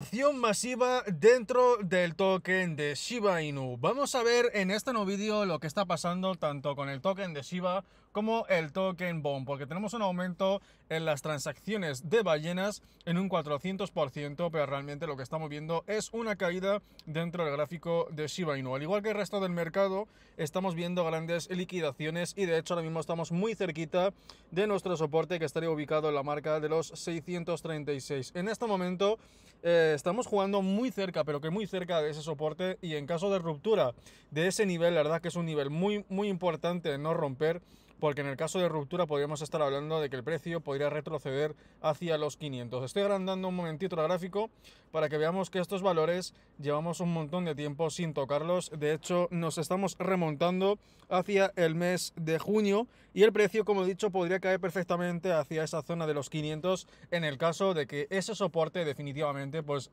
Acción masiva dentro del token de Shiba Inu. Vamos a ver en este nuevo vídeo lo que está pasando tanto con el token de Shiba como el token BOM, porque tenemos un aumento en las transacciones de ballenas en un 400%, pero realmente lo que estamos viendo es una caída dentro del gráfico de Shiba Inu. Al igual que el resto del mercado, estamos viendo grandes liquidaciones y de hecho ahora mismo estamos muy cerquita de nuestro soporte que estaría ubicado en la marca de los 636. En este momento eh, estamos jugando muy cerca, pero que muy cerca de ese soporte y en caso de ruptura de ese nivel, la verdad que es un nivel muy, muy importante no romper porque en el caso de ruptura podríamos estar hablando de que el precio podría retroceder hacia los 500. Estoy agrandando un momentito el gráfico para que veamos que estos valores llevamos un montón de tiempo sin tocarlos. De hecho, nos estamos remontando hacia el mes de junio y el precio, como he dicho, podría caer perfectamente hacia esa zona de los 500 en el caso de que ese soporte definitivamente pues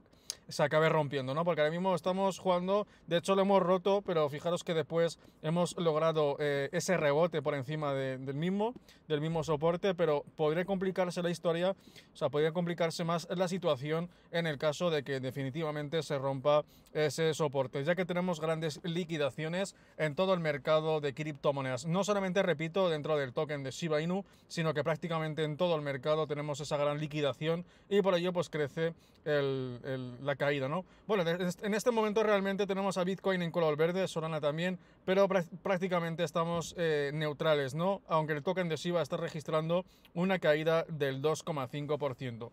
se acabe rompiendo, ¿no? Porque ahora mismo estamos jugando, de hecho lo hemos roto, pero fijaros que después hemos logrado eh, ese rebote por encima del mismo, del mismo soporte, pero podría complicarse la historia, o sea, podría complicarse más la situación en el caso de que definitivamente se rompa ese soporte, ya que tenemos grandes liquidaciones en todo el mercado de criptomonedas. No solamente, repito, dentro del token de Shiba Inu, sino que prácticamente en todo el mercado tenemos esa gran liquidación y por ello pues crece la caída, ¿no? Bueno, en este momento realmente tenemos a Bitcoin en color verde, Solana también, pero prácticamente estamos eh, neutrales, ¿no? Aunque el token de Shiba está registrando una caída del 2,5%.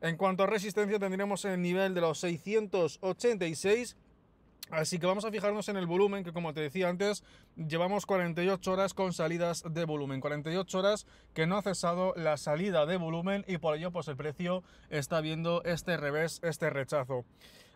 En cuanto a resistencia, tendremos el nivel de los 686 Así que vamos a fijarnos en el volumen, que como te decía antes, llevamos 48 horas con salidas de volumen. 48 horas que no ha cesado la salida de volumen y por ello pues el precio está viendo este revés, este rechazo.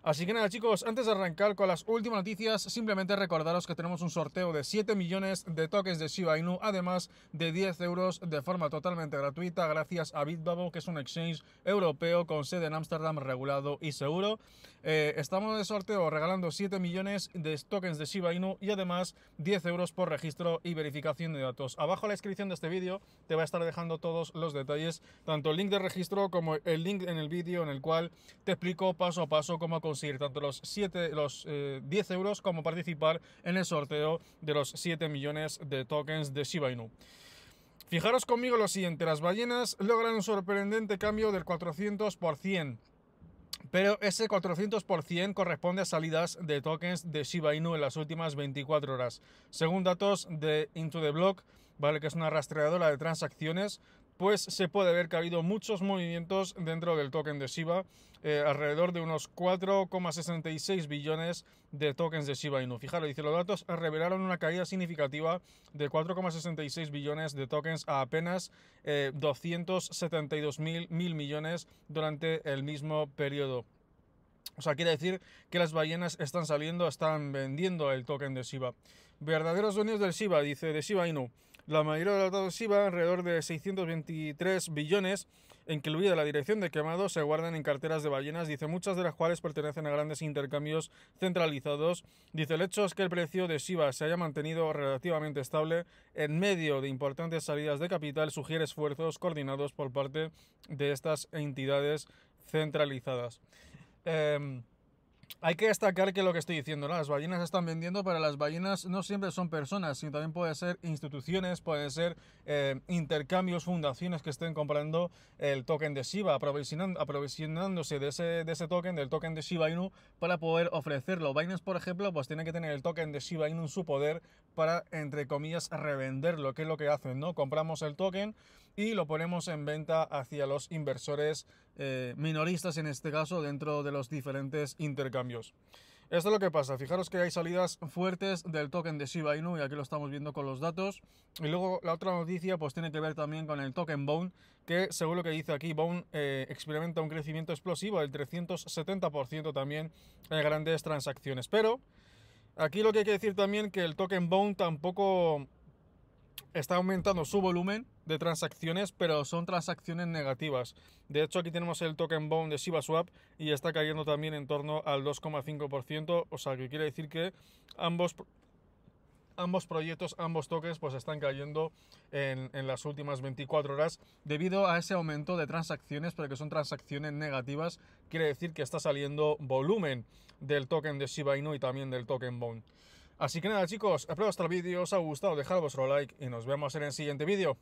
Así que nada chicos, antes de arrancar con las últimas noticias, simplemente recordaros que tenemos un sorteo de 7 millones de tokens de Shiba Inu, además de 10 euros de forma totalmente gratuita gracias a Bitbabo, que es un exchange europeo con sede en Ámsterdam regulado y seguro. Eh, estamos de sorteo regalando 7 millones de tokens de Shiba Inu y además 10 euros por registro y verificación de datos. Abajo en la descripción de este vídeo te va a estar dejando todos los detalles, tanto el link de registro como el link en el vídeo en el cual te explico paso a paso cómo conseguir tanto los, 7, los 10 eh, euros como participar en el sorteo de los 7 millones de tokens de Shiba Inu. Fijaros conmigo lo siguiente, las ballenas logran un sorprendente cambio del 400%. Pero ese 400% corresponde a salidas de tokens de Shiba Inu en las últimas 24 horas. Según datos de Into the Block, ¿vale? que es una rastreadora de transacciones, pues se puede ver que ha habido muchos movimientos dentro del token de Shiba, eh, alrededor de unos 4,66 billones de tokens de Shiba Inu. Fijaros, dice, los datos revelaron una caída significativa de 4,66 billones de tokens a apenas 272 eh, mil millones durante el mismo periodo. O sea, quiere decir que las ballenas están saliendo, están vendiendo el token de Shiba. Verdaderos dueños del Shiba, dice de Shiba Inu. La mayoría de de adhesiva, alrededor de 623 billones, incluida la dirección de quemado, se guardan en carteras de ballenas, dice muchas de las cuales pertenecen a grandes intercambios centralizados. Dice el hecho es que el precio de SIVA se haya mantenido relativamente estable en medio de importantes salidas de capital, sugiere esfuerzos coordinados por parte de estas entidades centralizadas. Em, hay que destacar que lo que estoy diciendo, las ballenas están vendiendo, pero las ballenas no siempre son personas, sino también pueden ser instituciones, pueden ser eh, intercambios, fundaciones que estén comprando el token de Shiba, aprovisionando, aprovisionándose de ese, de ese token, del token de Shiba Inu, para poder ofrecerlo. Binance, por ejemplo, pues tiene que tener el token de Shiba Inu en su poder para, entre comillas, revenderlo, que es lo que hacen, ¿no? Compramos el token y lo ponemos en venta hacia los inversores eh, minoristas, en este caso, dentro de los diferentes intercambios. Esto es lo que pasa. Fijaros que hay salidas fuertes del token de Shiba Inu y aquí lo estamos viendo con los datos. Y luego la otra noticia pues tiene que ver también con el token Bone, que según lo que dice aquí, Bone eh, experimenta un crecimiento explosivo del 370% también en grandes transacciones. Pero aquí lo que hay que decir también que el token Bone tampoco está aumentando su volumen de transacciones, pero son transacciones negativas. De hecho, aquí tenemos el token Bond de ShibaSwap y está cayendo también en torno al 2,5%, o sea que quiere decir que ambos ambos proyectos, ambos tokens, pues están cayendo en, en, las últimas 24 horas debido a ese aumento de transacciones, pero que son transacciones negativas, quiere decir que está saliendo volumen del token de Shiba Inu y también del token Bond. Así que nada chicos, espero hasta el vídeo os ha gustado, dejad vuestro like y nos vemos en el siguiente vídeo.